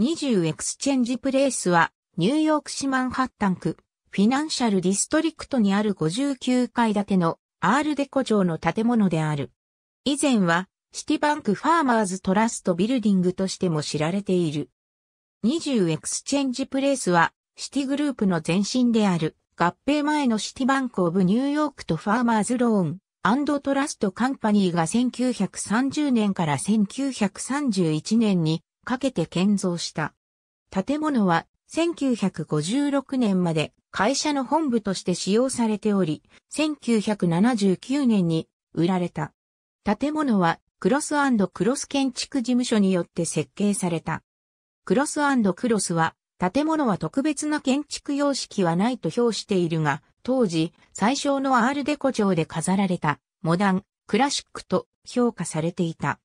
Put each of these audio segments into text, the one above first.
20エクスチェンジプレイスは、ニューヨーク市マンハッタン区、フィナンシャルディストリクトにある59階建てのアールデコ城の建物である。以前は、シティバンクファーマーズトラストビルディングとしても知られている。20エクスチェンジプレイスは、シティグループの前身である、合併前のシティバンクオブニューヨークとファーマーズローン、アンドトラストカンパニーが1930年から1931年にかけて建造した。建物は1956年まで会社の本部として使用されており、1979年に売られた。建物はクロスクロス建築事務所によって設計された。クロスクロスは建物は特別な建築様式はないと評しているが、当時最小のアールデコ調で飾られたモダン、クラシックと評価されていた。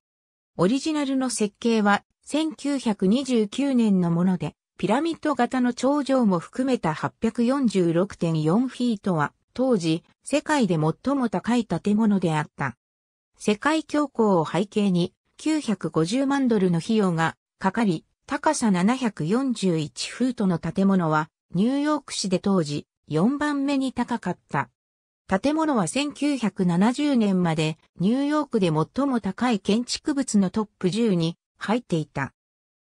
オリジナルの設計は1929年のもので、ピラミッド型の頂上も含めた846.4フィートは、当時、世界で最も高い建物であった。世界恐慌を背景に、950万ドルの費用がかかり、高さ741フートの建物は、ニューヨーク市で当時、4番目に高かった。建物は1970年までニューヨークで最も高い建築物のトップ10に入っていた。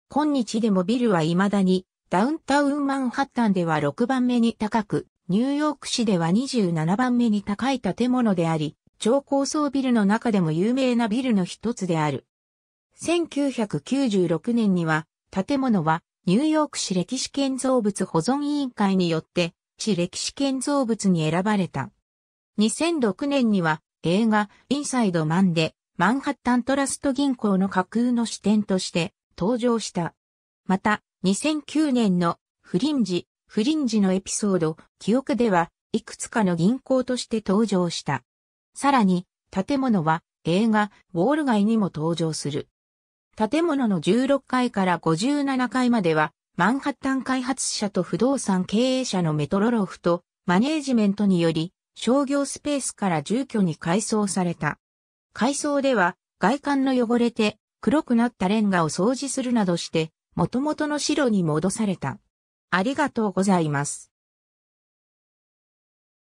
今日でもビルは未だにダウンタウンマンハッタンでは6番目に高く、ニューヨーク市では27番目に高い建物であり、超高層ビルの中でも有名なビルの一つである。1996年には、建物はニューヨーク市歴史建造物保存委員会によって、市歴史建造物に選ばれた。2006年には映画インサイドマンでマンハッタントラスト銀行の架空の支店として登場した。また、2009年のフリンジ、フリンジのエピソード、記憶では、いくつかの銀行として登場した。さらに、建物は映画、ウォール街にも登場する。建物の16階から57階までは、マンハッタン開発者と不動産経営者のメトロロフとマネージメントにより、商業スペースから住居に改装された。海藻では外観の汚れて黒くなったレンガを掃除するなどして、元々の白に戻された。ありがとうございます。